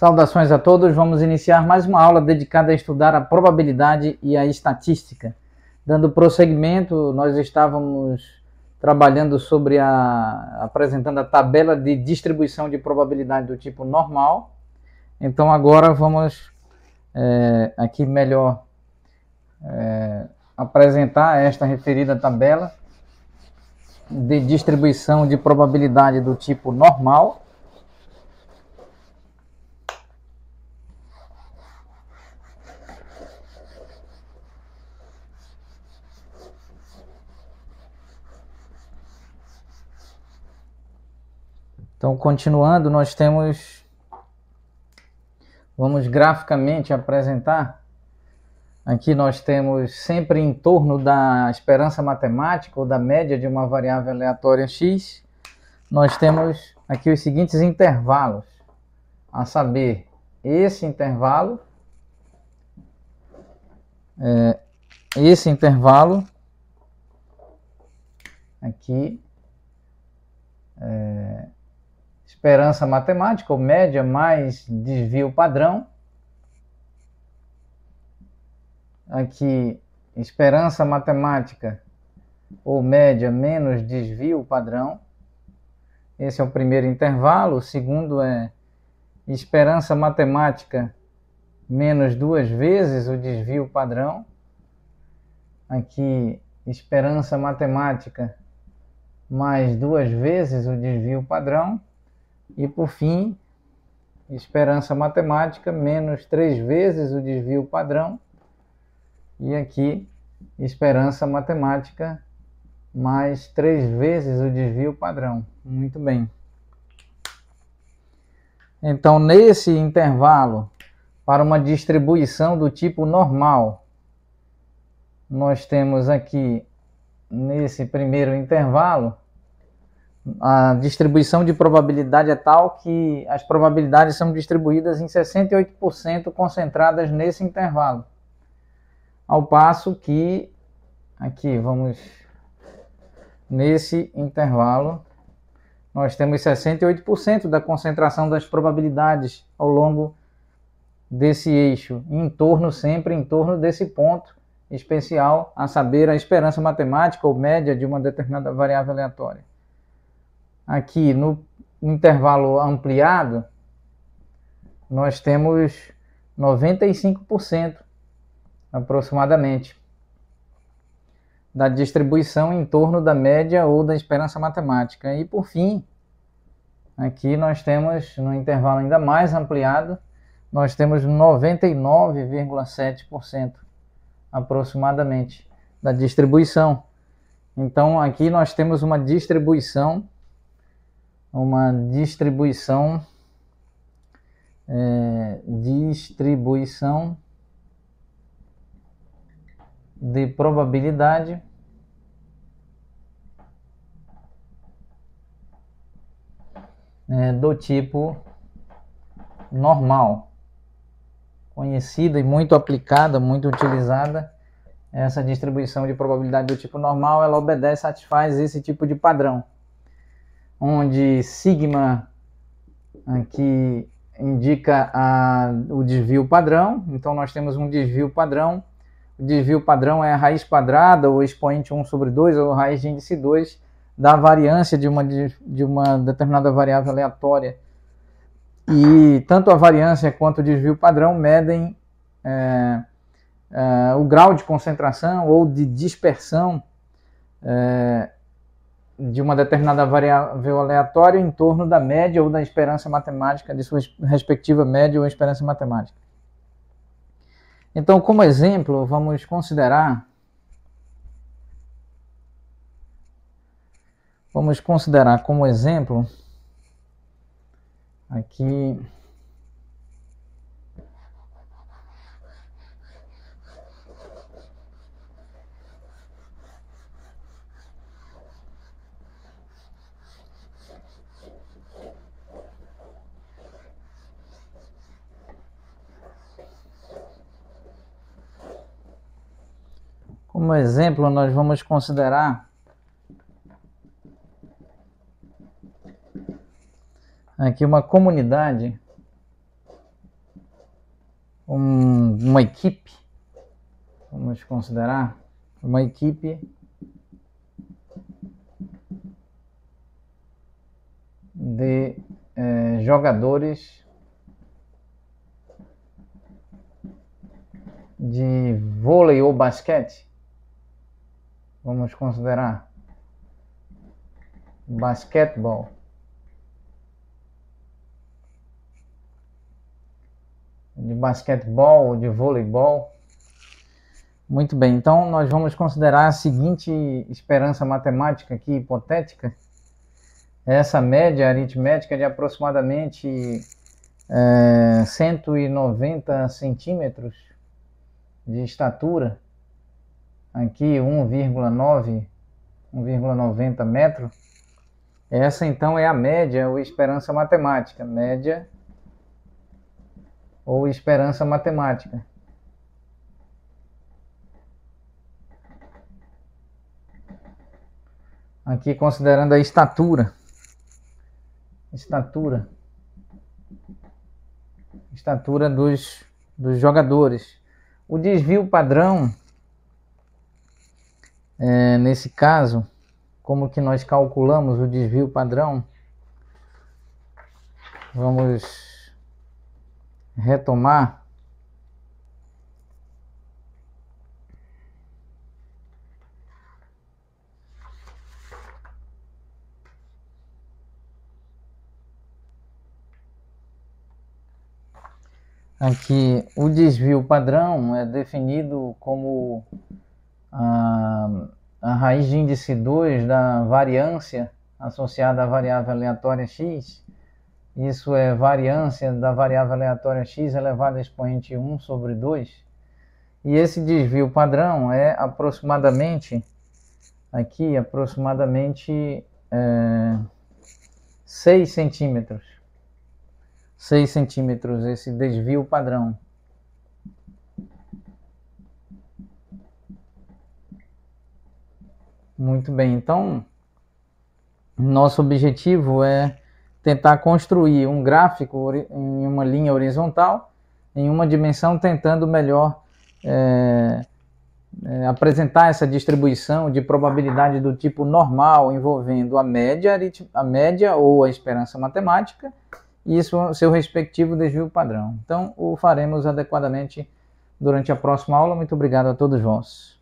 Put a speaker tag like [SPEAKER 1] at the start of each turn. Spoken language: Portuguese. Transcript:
[SPEAKER 1] Saudações a todos. Vamos iniciar mais uma aula dedicada a estudar a probabilidade e a estatística. Dando prosseguimento, nós estávamos trabalhando sobre a apresentando a tabela de distribuição de probabilidade do tipo normal. Então agora vamos é, aqui melhor é, apresentar esta referida tabela de distribuição de probabilidade do tipo normal Então, continuando, nós temos. Vamos graficamente apresentar. Aqui nós temos sempre em torno da esperança matemática ou da média de uma variável aleatória x, nós temos aqui os seguintes intervalos, a saber, esse intervalo, é, esse intervalo aqui esperança matemática, ou média mais desvio padrão. Aqui, esperança matemática, ou média menos desvio padrão. Esse é o primeiro intervalo. O segundo é esperança matemática menos duas vezes o desvio padrão. Aqui, esperança matemática mais duas vezes o desvio padrão. E por fim, esperança matemática menos 3 vezes o desvio padrão. E aqui, esperança matemática mais 3 vezes o desvio padrão. Muito bem. Então, nesse intervalo, para uma distribuição do tipo normal, nós temos aqui, nesse primeiro intervalo, a distribuição de probabilidade é tal que as probabilidades são distribuídas em 68% concentradas nesse intervalo. Ao passo que, aqui vamos, nesse intervalo, nós temos 68% da concentração das probabilidades ao longo desse eixo, em torno, sempre em torno desse ponto especial, a saber, a esperança matemática ou média de uma determinada variável aleatória aqui no intervalo ampliado, nós temos 95% aproximadamente da distribuição em torno da média ou da esperança matemática. E por fim, aqui nós temos no intervalo ainda mais ampliado, nós temos 99,7% aproximadamente da distribuição. Então aqui nós temos uma distribuição uma distribuição é, distribuição de probabilidade é, do tipo normal conhecida e muito aplicada, muito utilizada, essa distribuição de probabilidade do tipo normal, ela obedece, satisfaz esse tipo de padrão onde sigma aqui ah, indica a, o desvio padrão. Então nós temos um desvio padrão. O desvio padrão é a raiz quadrada ou expoente 1 sobre 2 ou raiz de índice 2 da variância de uma, de uma determinada variável aleatória. E tanto a variância quanto o desvio padrão medem é, é, o grau de concentração ou de dispersão é, de uma determinada variável aleatória em torno da média ou da esperança matemática, de sua respectiva média ou esperança matemática. Então, como exemplo, vamos considerar vamos considerar como exemplo aqui Como exemplo, nós vamos considerar aqui uma comunidade, um, uma equipe, vamos considerar uma equipe de eh, jogadores de vôlei ou basquete Vamos considerar basquetebol. De basquetebol, de voleibol. Muito bem, então nós vamos considerar a seguinte esperança matemática aqui, hipotética. Essa média aritmética de aproximadamente é, eh, 190 centímetros de estatura aqui 1,9, 1,90 metro. Essa então é a média ou esperança matemática, média ou esperança matemática. Aqui considerando a estatura, estatura, estatura dos, dos jogadores. O desvio padrão é, nesse caso, como que nós calculamos o desvio padrão? Vamos retomar. Aqui, o desvio padrão é definido como a, a raiz de índice 2 da variância associada à variável aleatória x, isso é variância da variável aleatória x elevada a expoente 1 sobre 2. E esse desvio padrão é aproximadamente, aqui, aproximadamente é, 6 centímetros. 6 centímetros esse desvio padrão. Muito bem, então nosso objetivo é tentar construir um gráfico em uma linha horizontal, em uma dimensão, tentando melhor é, é, apresentar essa distribuição de probabilidade do tipo normal, envolvendo a média, a média ou a esperança matemática e seu respectivo desvio padrão. Então, o faremos adequadamente durante a próxima aula. Muito obrigado a todos vós.